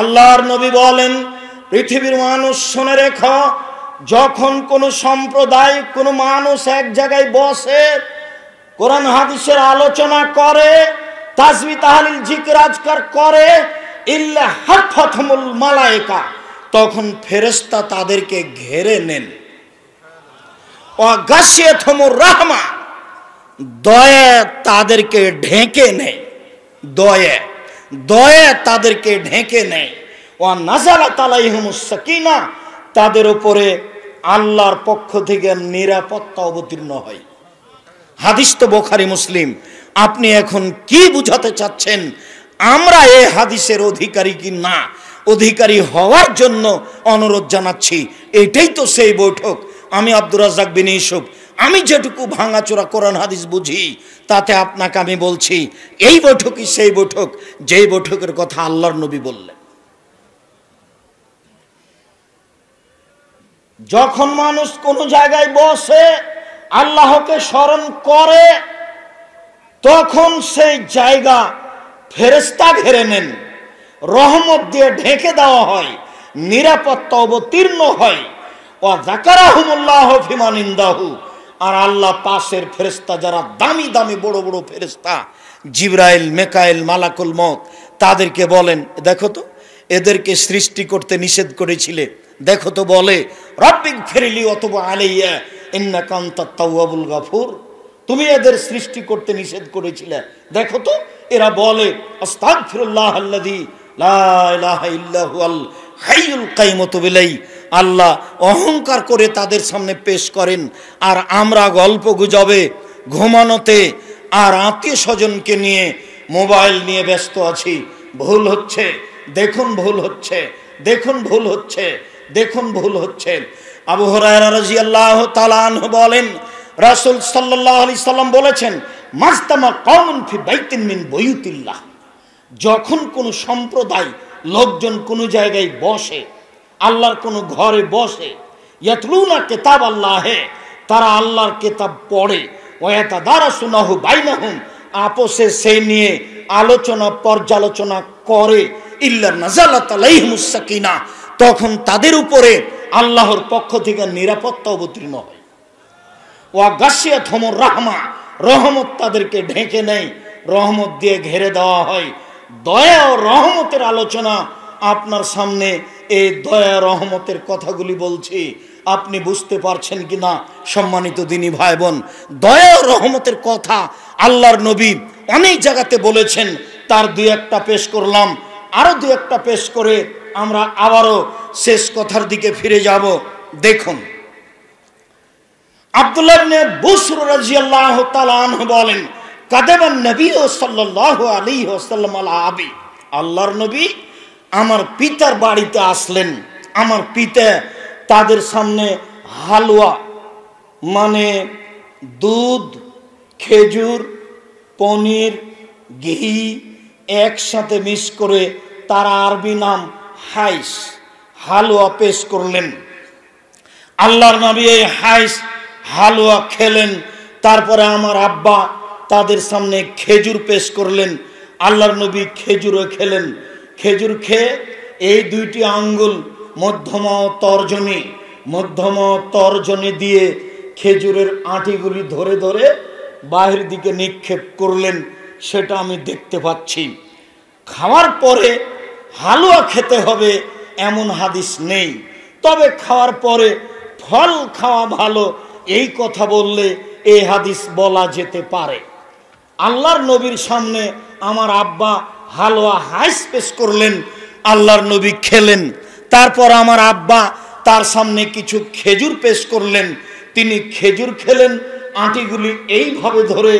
আল্লাহর নবী বলেন পৃথিবীর মানুষ শুনে রেখ যখন কোনো সম্প্রদায় কোনো মানুষ এক জায়গায় বসে কোরআন হাদিসের আলোচনা করে তাজবি তাহালিল জিকরাজকার করে ইল্লা তখন ফেরেস্তা তাদেরকে ঘেরে নেন রাহমা দয়া তাদেরকে ঢেকে নেয় দয়া দয়া তাদেরকে ঢেকে নেয় ও নাজালা তালাইহমুসিনা তাদের উপরে আল্লাহর পক্ষ থেকে নিরাপত্তা অবতীর্ণ হয় হাদিস তো বোখারি মুসলিম আপনি এখন কি বুঝাতে চাচ্ছেন আমরা এ হাদিসের অধিকারী কি না অধিকারী হওয়ার জন্য অনুরোধ জানাচ্ছি এটাই তো সেই বৈঠক আমি আব্দুর রাজাক বিন ইসুফ আমি যেটুকু ভাঙাচোরা কোরআন হাদিস বুঝি তাতে আপনাকে আমি বলছি এই বৈঠকই সেই বৈঠক যেই বৈঠকের কথা আল্লাহর নবী বললেন যখন মানুষ কোন জায়গায় বসে আল্লাহকে স্মরণ করে তখন সেই জায়গা ফেরেস্তা ঘেরে নেন রহমত দিয়ে ঢেকে দেওয়া হয় নিরাপত্তা অবতীর্ণ হয় ও জাকারাহমুল্লাহ ফিমানিন্দাহু আর আল্লাহ পাশের ফেরিস্তা যারা দামি দামি বড় বড় ফেরিস্তা জিব্রাইল মেকাইল মালাকুল মত তাদেরকে বলেন দেখো তো এদেরকে সৃষ্টি করতে নিষেধ করেছিলে দেখো তো বলে রব্বিক ফেরিলি অথবা আলাইয়া ইন্না তাওয়াবুল গাফুর তুমি এদের সৃষ্টি করতে নিষেধ করেছিলে দেখো তো এরা বলে আস্তাগফিরুল্লাহ আল্লাযী লা ইলাহা ইল্লাহু আল হাইয়ুল কাইয়ুম বিলাই আল্লাহ অহংকার করে তাদের সামনে পেশ করেন আর আমরা গল্প গুজবে ঘুমানোতে আর আত্মীয় স্বজনকে নিয়ে মোবাইল নিয়ে ব্যস্ত আছি ভুল হচ্ছে দেখুন ভুল হচ্ছে দেখুন ভুল হচ্ছে দেখুন ভুল হচ্ছে আবু হরায়রা রাজি আল্লাহ তালান বলেন রাসুল সাল্লাহ আলি সাল্লাম বলেছেন মাস্তামা কমন ফি বাইতিন মিন বইউতিল্লাহ যখন কোনো সম্প্রদায় লোকজন কোনো জায়গায় বসে আল্লাহর কোনো ঘরে বসে না কেতাব আল্লাহে তারা আল্লাহর কেতাব পড়ে ওয়াতা দ্বারা সুনাহু বাইনাহুম আপোষে সে নিয়ে আলোচনা পর্যালোচনা করে ইল্লা নাজালাত সাকিনা তখন তাদের উপরে আল্লাহর পক্ষ থেকে নিরাপত্তা অবতীর্ণ হয় ওয়া গাসিয়াত হুমুর রাহমা রহমত তাদেরকে ঢেকে নেয় রহমত দিয়ে ঘেরে দেওয়া হয় দয়া ও রহমতের আলোচনা আপনার সামনে এই দয়া রহমতের কথাগুলি বলছি আপনি বুঝতে পারছেন কি না সম্মানিত দিনী ভাই বোন দয়া রহমতের কথা আল্লাহর নবী অনেক জায়গাতে বলেছেন তার দুই একটা পেশ করলাম আরও দুই একটা পেশ করে আমরা আবারও শেষ কথার দিকে ফিরে যাব দেখুন আবদুল্লাহ বসর রাজিয়াল্লাহ তালাহ বলেন কাদেবান নবী ও সাল্লাহ আলী ওসাল্লাম আবি আল্লাহর নবী আমার পিতার বাড়িতে আসলেন আমার পিতা তাদের সামনে হালুয়া মানে দুধ খেজুর পনির ঘি একসাথে মিস করে তারা আরবি নাম হাইস হালুয়া পেশ করলেন আল্লাহর নবী এই হাইস হালুয়া খেলেন তারপরে আমার আব্বা তাদের সামনে খেজুর পেশ করলেন আল্লাহর নবী খেজুরও খেলেন খেজুর খেয়ে এই দুইটি আঙ্গুল মধ্যম তর্জনী মধ্যম তর্জনী দিয়ে খেজুরের আঁটিগুলি ধরে ধরে বাহির দিকে নিক্ষেপ করলেন সেটা আমি দেখতে পাচ্ছি খাওয়ার পরে হালুয়া খেতে হবে এমন হাদিস নেই তবে খাওয়ার পরে ফল খাওয়া ভালো এই কথা বললে এই হাদিস বলা যেতে পারে আল্লাহর নবীর সামনে আমার আব্বা হালুয়া হাইস পেশ করলেন আল্লাহর নবী খেলেন তারপর আমার আব্বা তার সামনে কিছু খেজুর পেশ করলেন তিনি খেজুর খেলেন আঁটিগুলি এইভাবে ধরে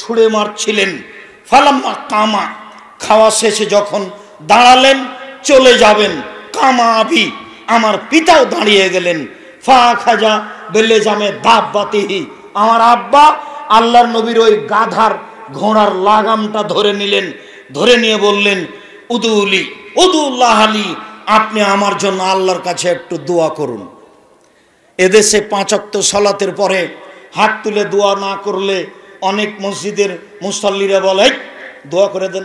ছুঁড়ে মারছিলেন ফালাম্মা কামা খাওয়া শেষে যখন দাঁড়ালেন চলে যাবেন কামা আবি আমার পিতাও দাঁড়িয়ে গেলেন ফা খাজা বেলে জামে দাব বাতিহি আমার আব্বা আল্লাহর নবীর ওই গাধার ঘোড়ার লাগামটা ধরে নিলেন ধরে নিয়ে বললেন উদুলি উদুল্লাহ আলী আপনি আমার জন্য আল্লাহর কাছে একটু দোয়া করুন এদেশে পাঁচাত্ত সলাতের পরে হাত তুলে দোয়া না করলে অনেক মসজিদের মুসল্লিরা বলে দোয়া করে দেন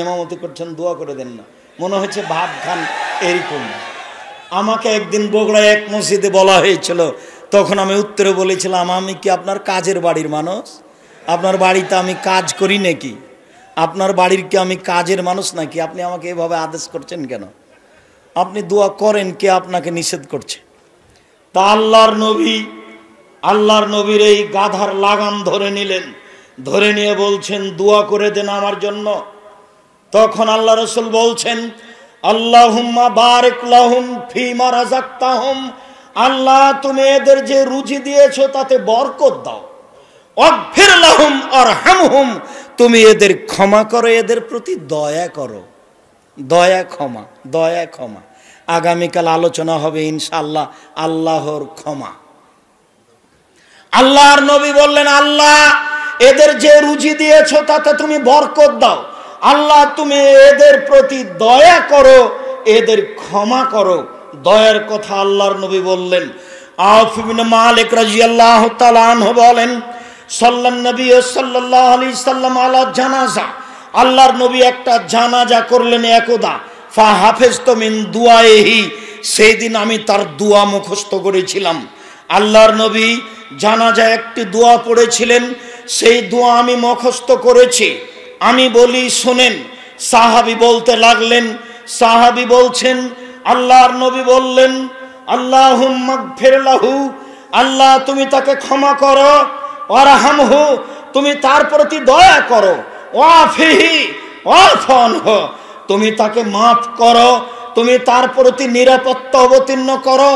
এমামতি করছেন দোয়া করে দেন না মনে হচ্ছে ভাব খান এরকম আমাকে একদিন বগড়ায় এক মসজিদে বলা হয়েছিল তখন আমি উত্তরে বলেছিলাম আমি কি আপনার কাজের বাড়ির মানুষ আপনার বাড়িতে আমি কাজ করি নাকি আপনার বাড়ির কি আমি কাজের মানুষ নাকি আপনি আমাকে এভাবে আদেশ করছেন কেন আপনি দোয়া করেন কে আপনাকে নিষেধ করছে তা আল্লাহর নবী আল্লাহর নবীর এই গাধার লাগাম ধরে নিলেন ধরে নিয়ে বলছেন দোয়া করে দেন আমার জন্য তখন আল্লাহ রসুল বলছেন আল্লাহুম্মা বারেক আল্লাহ তুমি এদের যে রুচি দিয়েছো তাতে বরকত দাও অগফির আর তুমি এদের ক্ষমা করো এদের প্রতি দয়া করো দয়া ক্ষমা দয়া ক্ষমা আগামীকাল আলোচনা হবে ইনশাল্লাহ আল্লাহর ক্ষমা আল্লাহর নবী বললেন আল্লাহ এদের যে রুজি দিয়েছ তাতে তুমি বরকত দাও আল্লাহ তুমি এদের প্রতি দয়া করো এদের ক্ষমা করো দয়ার কথা আল্লাহর নবী বললেন আফিবিন মালিক রাজিয়াল্লাহ তালান বলেন সাল্লাম নবী সাল্লাহ আলী সাল্লাম আলা জানাজা আল্লাহর নবী একটা জানাজা করলেন একদা ফা হাফেজ মিন দুয়াহি সেই দিন আমি তার দুয়া মুখস্থ করেছিলাম আল্লাহর নবী জানাজা একটি দোয়া পড়েছিলেন সেই দোয়া আমি মুখস্থ করেছি আমি বলি শোনেন সাহাবি বলতে লাগলেন সাহাবি বলছেন আল্লাহর নবী বললেন আল্লাহ ফেরলাহু আল্লাহ তুমি তাকে ক্ষমা করো অরাহামহু তুমি তার প্রতি দয়া করো অফিহি অফনহ তুমি তাকে মাফ করো তুমি তার প্রতি নিরাপত্তা অবতীর্ণ করো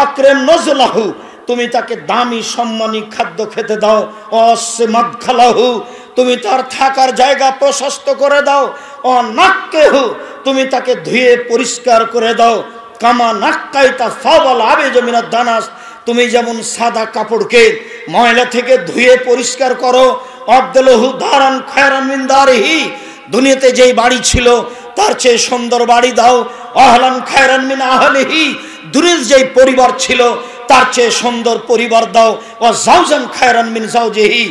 অক্রেম নজলাহু তুমি তাকে দামি সম্মানী খাদ্য খেতে দাও অসমাদ তুমি তার থাকার জায়গা প্রশস্ত করে দাও অনাক্যেহু তুমি তাকে ধুয়ে পরিষ্কার করে দাও কামা নাক্কাই তা সবল আবে জমিনার দানাস তুমি যেমন সাদা কাপড়কে ময়লা থেকে ধুয়ে পরিষ্কার করো অবদলহু দারান খায়রান দারিহি দুনিয়াতে যেই বাড়ি ছিল তার চেয়ে সুন্দর বাড়ি দাও আহলান খায়রান মিন আহলিহি দুনিয়ার যেই পরিবার ছিল তার চেয়ে সুন্দর পরিবার দাও ও জাউজান খায়রান মিন জাউজেহি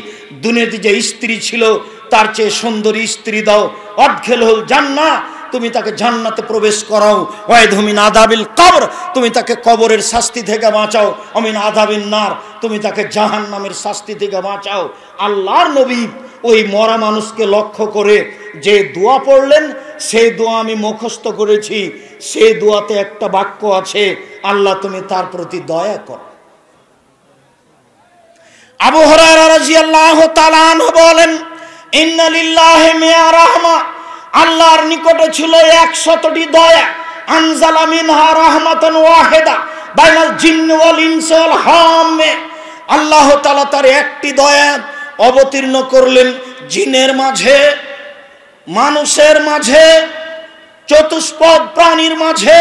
দুনিয়াতে যে স্ত্রী ছিল তার চেয়ে সুন্দরী স্ত্রী দাও অদ্ঘেল হল জান্না তুমি তাকে জান্নাতে প্রবেশ করাও ওয়াইধমিন আদাবিল কবর তুমি তাকে কবরের শাস্তি থেকে বাঁচাও অমিন আদাবিন নার তুমি তাকে জাহান নামের শাস্তি থেকে বাঁচাও আল্লাহর নবী ওই মরা মানুষকে লক্ষ্য করে যে দোয়া পড়লেন সেই দোয়া আমি মুখস্থ করেছি সেই দোয়াতে একটা বাক্য আছে আল্লাহ তুমি তার প্রতি দয়া কর আবু হরার বলেন ইন্নালিল্লাহ মেয়া রাহমা আল্লাহর নিকটে ছিল একশতটি দয়া আনজালা মিনহা ওয়াহেদা জিন্ন আল্লাহ একটি দয়া অবতীর্ণ করলেন জিনের মাঝে মানুষের মাঝে চতুষ্পদ প্রাণীর মাঝে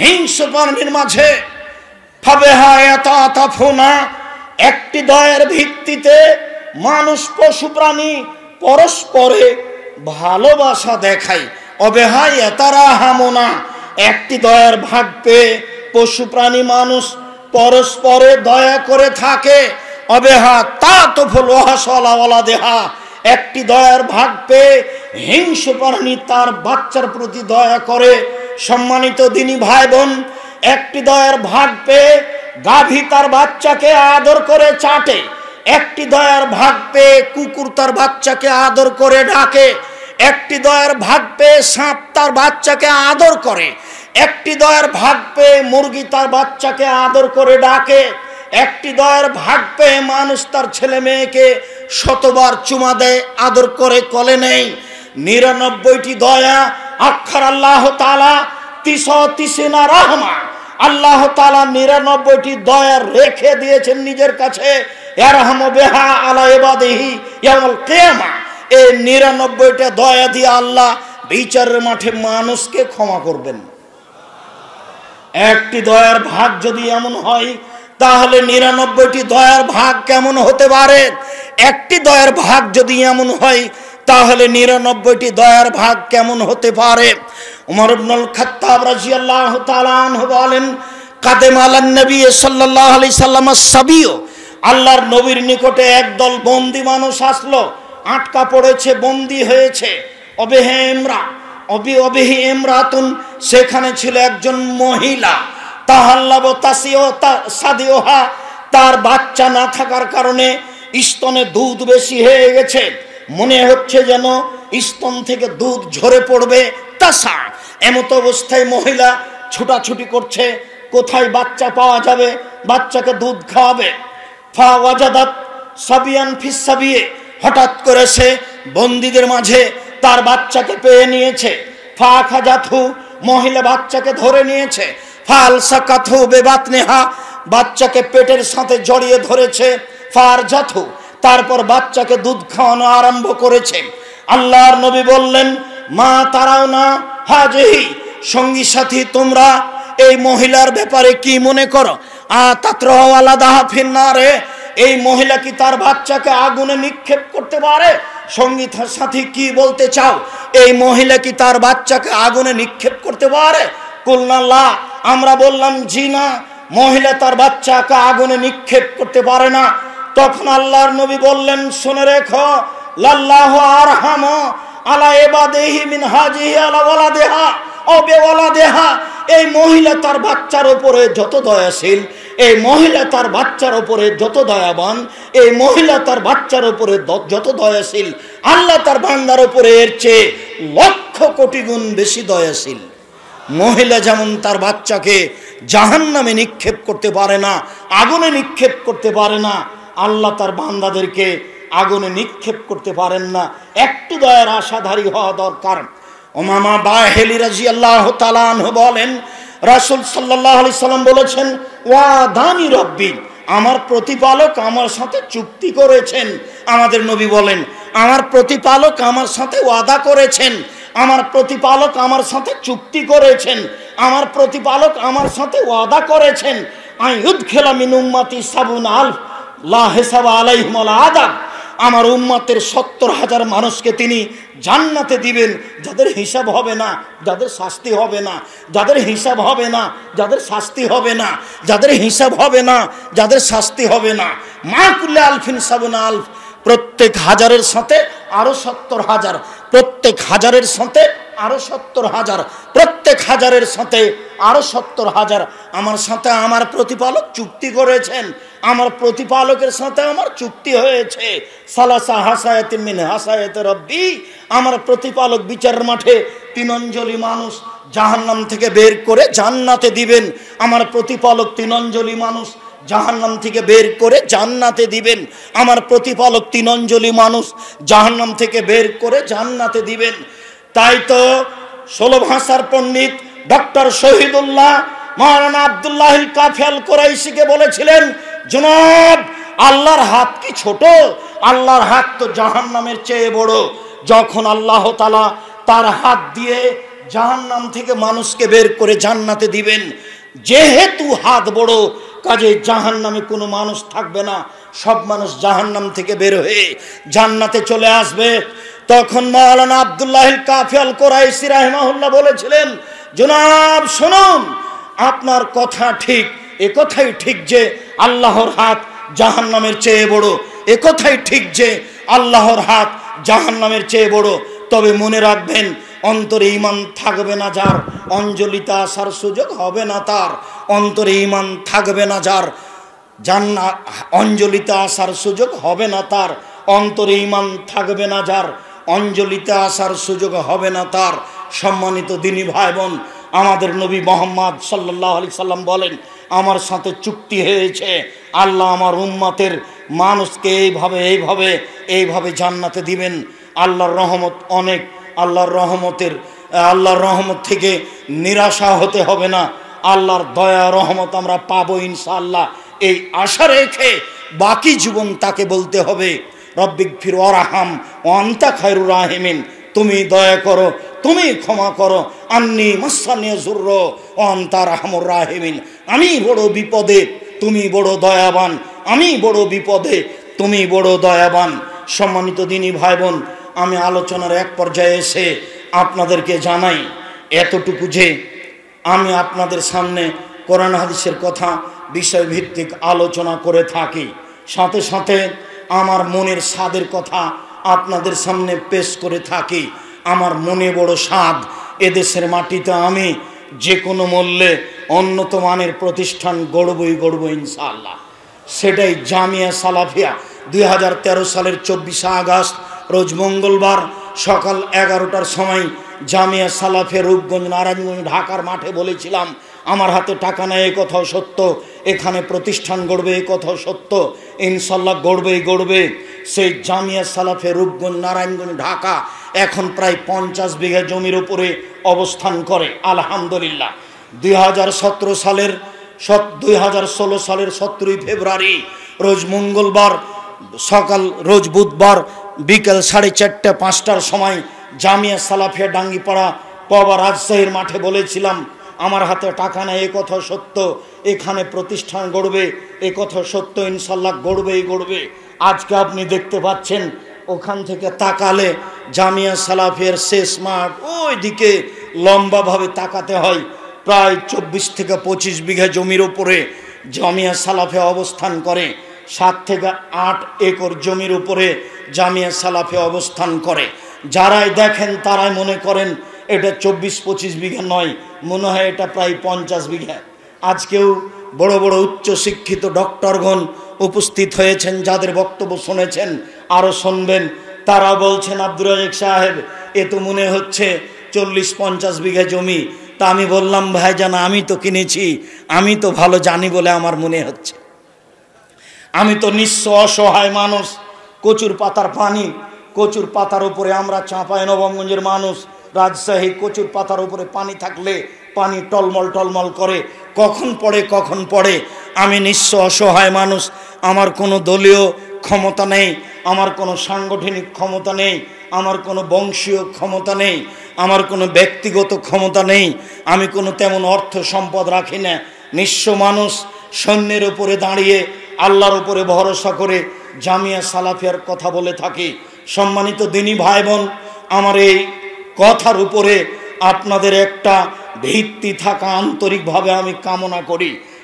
হিংস প্রাণীর মাঝে একটি দয়ের ভিত্তিতে মানুষ পশু প্রাণী পরস্পরে ভালোবাসা দেখাই অবেহাই এতারা হামনা একটি দয়ার ভাগ পেয়ে পশু প্রাণী মানুষ পরস্পরে দয়া করে থাকে অবেহা তা তো লোহাসলাওয়ালা দেহা একটি দয়ার ভাগ পেয়ে হিংস প্রাণী তার বাচ্চার প্রতি দয়া করে সম্মানিত দিনই ভাই বোন একটি দয়ার ভাগ পেয়ে গাভী তার বাচ্চাকে আদর করে চাটে একটি দয়ার ভাগ পেয়ে কুকুর তার বাচ্চাকে আদর করে ডাকে একটি দয়ার ভাগ পেয়ে সাঁপ তার বাচ্চাকে আদর করে একটি দয়ার ভাগ পেয়ে মুরগি তার বাচ্চাকে আদর করে ডাকে একটি দয়ার ভাগ পেয়ে মানুষ তার ছেলে মেয়েকে শতবার চুমা দেয় আদর করে কলে নেই নিরানব্বইটি দয়া আক্ষর আল্লাহ তালা তিস তিসেনা রহমান আল্লাহ তালা নিরানব্বইটি দয়া রেখে দিয়েছেন নিজের কাছে এই নিরানব্বইটা দয়া দিয়ে আল্লাহ বিচারের মাঠে মানুষকে ক্ষমা করবেন একটি দয়ার ভাগ যদি এমন হয় তাহলে নিরানব্বইটি দয়ার ভাগ কেমন হতে পারে একটি দয়ার ভাগ যদি এমন হয় তাহলে নিরানব্বইটি দয়ার ভাগ কেমন হতে পারে উমর ইবনুল খাত্তাব রাদিয়াল্লাহু তাআলা বলেন কাদেম আলান নবী সাল্লাল্লাহু আলাইহি সাল্লাম সাবিও আল্লাহর নবীর নিকটে একদল বন্দী মানুষ আসলো আটকা পড়েছে বন্দী হয়েছে অবেহে এমরা অবি অবিহি এমরাতুন সেখানে ছিল একজন মহিলা তাহাল্লাব তাসিও সাদিওহা তার বাচ্চা না থাকার কারণে স্তনে দুধ বেশি হয়ে গেছে মনে হচ্ছে যেন স্তন থেকে দুধ ঝরে পড়বে তাসা এমত অবস্থায় মহিলা ছুটাছুটি করছে কোথায় বাচ্চা পাওয়া যাবে বাচ্চাকে দুধ খাওয়াবে ফা ওয়াজাদাত সাবিয়ান ফিসাবিয়ে হঠাৎ করে সে বন্দীদের মাঝে তার বাচ্চাকে পেয়ে নিয়েছে ফা খাজাথু মহিলা বাচ্চাকে ধরে নিয়েছে ফাল সাকাথু বেবাত নেহা বাচ্চাকে পেটের সাথে জড়িয়ে ধরেছে ফার জাথু তারপর বাচ্চাকে দুধ খাওয়ানো আরম্ভ করেছে আল্লাহর নবী বললেন মা তারাও না হাজেহি সঙ্গী সাথী তোমরা এই মহিলার ব্যাপারে কি মনে করো আলাদা তাত্রহওয়ালা দাহা ফিন্নারে এই মহিলা কি তার বাচ্চাকে আগুনে নিক্ষেপ করতে পারে সঙ্গীত সাথী কি বলতে চাও এই মহিলা কি তার বাচ্চাকে আগুনে নিক্ষেপ করতে পারে কুলনাল্লাহ আমরা বললাম জি না মহিলা তার বাচ্চাকে আগুনে নিক্ষেপ করতে পারে না তখন আল্লাহর নবী বললেন শুনে রেখো লাল্লাহ আর হাম আলা মিন হাজি আলা দেহা অবেওয়ালা দেহা এই মহিলা তার বাচ্চার ওপরে যত দয়াশীল এই মহিলা তার বাচ্চার ওপরে যত দয়াবান এই মহিলা তার বাচ্চার ওপরে যত দয়াশীল আল্লাহ তার বান্দার ওপরে এর চেয়ে লক্ষ কোটি গুণ বেশি দয়াশীল মহিলা যেমন তার বাচ্চাকে জাহান নামে নিক্ষেপ করতে পারে না আগুনে নিক্ষেপ করতে পারে না আল্লাহ তার বান্দাদেরকে আগুনে নিক্ষেপ করতে পারেন না একটু দয়ার আশাধারী হওয়া দরকার ওমামা বাহেলি রাজি আল্লাহ তালান বলেন রাসুল সাল্লাহ সাল্লাম বলেছেন ওয়া দানি রব্বি আমার প্রতিপালক আমার সাথে চুক্তি করেছেন আমাদের নবী বলেন আমার প্রতিপালক আমার সাথে ওয়াদা করেছেন আমার প্রতিপালক আমার সাথে চুক্তি করেছেন আমার প্রতিপালক আমার সাথে ওয়াদা করেছেন আইয়ুদ উদ্খেলামিন উম্মাতি সাবুন আলফ আমার উম্মাতের সত্তর হাজার মানুষকে তিনি জান্নাতে দিবেন যাদের হিসাব হবে না যাদের শাস্তি হবে না যাদের হিসাব হবে না যাদের শাস্তি হবে না যাদের হিসাব হবে না যাদের শাস্তি হবে না মা কুল্লে আলফিন সাবনা আলফ প্রত্যেক হাজারের সাথে আরো সত্তর হাজার প্রত্যেক হাজারের সাথে আরো সত্তর হাজার প্রত্যেক হাজারের সাথে আরো সত্তর হাজার আমার সাথে আমার প্রতিপালক চুক্তি করেছেন আমার প্রতিপালকের সাথে আমার চুক্তি হয়েছে সালাসা হাসায়াতে মিন হাসায়ত রব্বি আমার প্রতিপালক বিচার মাঠে তিন অঞ্জলি মানুষ জাহান্নাম থেকে বের করে জান্নাতে দিবেন আমার প্রতিপালক তিন অঞ্জলি মানুষ জাহান্নাম থেকে বের করে জান্নাতে দিবেন আমার প্রতিপালক তিনঞ্জলি মানুষ জাহান্নাম থেকে বের করে জান্নাতে দিবেন তাই তো ষোলো ভাষার পণ্ডিত ডক্টর শহীদুল্লাহ মহারানা আবদুল্লাহ কাফিয়াল কোরাইশিকে বলেছিলেন জনাব আল্লাহর হাত কি ছোট আল্লাহর হাত তো জাহান্নামের চেয়ে বড় যখন আল্লাহ তালা তার হাত দিয়ে জাহান্নাম থেকে মানুষকে বের করে জান্নাতে দিবেন যেহেতু হাত বড় কাজে জাহান নামে কোনো মানুষ থাকবে না সব মানুষ জাহান নাম থেকে বের হয়ে জান্নাতে চলে আসবে তখন মাওলানা আবদুল্লাহ কাফিয়াল কোরাইসি রাহমাহুল্লাহ বলেছিলেন জনাব শুনুন আপনার কথা ঠিক এ কথাই ঠিক যে আল্লাহর হাত জাহান নামের চেয়ে বড় এ কথাই ঠিক যে আল্লাহর হাত জাহান নামের চেয়ে বড় তবে মনে রাখবেন অন্তরে ইমান থাকবে না যার অঞ্জলিতে আসার সুযোগ হবে না তার অন্তরে ইমান থাকবে না যার জান্না অঞ্জলিতে আসার সুযোগ হবে না তার অন্তরে ইমান থাকবে না যার অঞ্জলিতে আসার সুযোগ হবে না তার সম্মানিত দিনী ভাই বোন আমাদের নবী মোহাম্মদ সাল্লাহ আলি সাল্লাম বলেন আমার সাথে চুক্তি হয়েছে আল্লাহ আমার উম্মাতের মানুষকে এইভাবে এইভাবে এইভাবে জান্নাতে দিবেন আল্লাহর রহমত অনেক আল্লাহর রহমতের আল্লাহর রহমত থেকে নিরাশা হতে হবে না আল্লাহর দয়া রহমত আমরা পাবো ইনশাআল্লাহ এই আশা রেখে বাকি জীবন তাকে বলতে হবে রব্বিক ফির ওরাহাম অন্তা খায়রুর রাহেমিন তুমি দয়া করো তুমি ক্ষমা করো আন্নি মাসানিয়া জুর্র অন্তা রাহমুর রাহেমিন আমি বড় বিপদে তুমি বড় দয়াবান আমি বড় বিপদে তুমি বড় দয়াবান সম্মানিত দিনী ভাই বোন আমি আলোচনার এক পর্যায়ে এসে আপনাদেরকে জানাই এতটুকু যে আমি আপনাদের সামনে কোরআন হাদিসের কথা বিষয়ভিত্তিক আলোচনা করে থাকি সাথে সাথে আমার মনের স্বাদের কথা আপনাদের সামনে পেশ করে থাকি আমার মনে বড় স্বাদ এদেশের মাটিতে আমি যে কোনো মূল্যে অন্যত মানের প্রতিষ্ঠান গড়বই গড়ব ইনশাল্লাহ সেটাই জামিয়া সালাফিয়া দুই সালের চব্বিশে আগস্ট রোজ মঙ্গলবার সকাল এগারোটার সময় জামিয়া সালাফে রূপগঞ্জ নারায়ণগঞ্জ ঢাকার মাঠে বলেছিলাম আমার হাতে টাকা নেয় এ কথাও সত্য এখানে প্রতিষ্ঠান গড়বে এ কথাও সত্য ইনশাল্লাহ গড়বেই গড়বে সেই জামিয়া সালাফে রূপগঞ্জ নারায়ণগঞ্জ ঢাকা এখন প্রায় পঞ্চাশ বিঘা জমির উপরে অবস্থান করে আলহামদুলিল্লাহ দুই হাজার সালের সত দুই সালের সতেরোই ফেব্রুয়ারি রোজ মঙ্গলবার সকাল রোজ বুধবার বিকেল সাড়ে চারটে পাঁচটার সময় জামিয়া সালাফিয়া ডাঙ্গিপাড়া পবা রাজশাহীর মাঠে বলেছিলাম আমার হাতে টাকা নেই এ কথা সত্য এখানে প্রতিষ্ঠান গড়বে এ কথা সত্য ইনশাল্লাহ গড়বেই গড়বে আজকে আপনি দেখতে পাচ্ছেন ওখান থেকে তাকালে জামিয়া সালাফিয়ার শেষ মাঠ ওই দিকে লম্বাভাবে তাকাতে হয় প্রায় চব্বিশ থেকে পঁচিশ বিঘা জমির ওপরে জামিয়া সালাফে অবস্থান করে সাত থেকে আট একর জমির উপরে জামিয়া সালাফে অবস্থান করে যারাই দেখেন তারাই মনে করেন এটা চব্বিশ পঁচিশ বিঘা নয় মনে হয় এটা প্রায় পঞ্চাশ বিঘা আজকেও বড় বড় উচ্চ শিক্ষিত ডক্টরগণ উপস্থিত হয়েছেন যাদের বক্তব্য শুনেছেন আরও শুনবেন তারা বলছেন আব্দুর রাজেক সাহেব এ তো মনে হচ্ছে চল্লিশ পঞ্চাশ বিঘা জমি তা আমি বললাম ভাই জানা আমি তো কিনেছি আমি তো ভালো জানি বলে আমার মনে হচ্ছে আমি তো নিঃস্ব অসহায় মানুষ কচুর পাতার পানি কচুর পাতার উপরে আমরা চাঁপাই নবমগঞ্জের মানুষ রাজশাহী কচুর পাতার উপরে পানি থাকলে পানি টলমল টলমল করে কখন পড়ে কখন পড়ে আমি নিঃস্ব অসহায় মানুষ আমার কোনো দলীয় ক্ষমতা নেই আমার কোনো সাংগঠনিক ক্ষমতা নেই আমার কোনো বংশীয় ক্ষমতা নেই আমার কোনো ব্যক্তিগত ক্ষমতা নেই আমি কোনো তেমন অর্থ সম্পদ রাখি না নিঃস্ব মানুষ সৈন্যের উপরে দাঁড়িয়ে আল্লাহর উপরে ভরসা করে জামিয়া সালাফিয়ার কথা বলে থাকি সম্মানিত দিনী ভাই বোন আমার এই কথার উপরে আপনাদের একটা ভিত্তি থাকা আন্তরিকভাবে আমি কামনা করি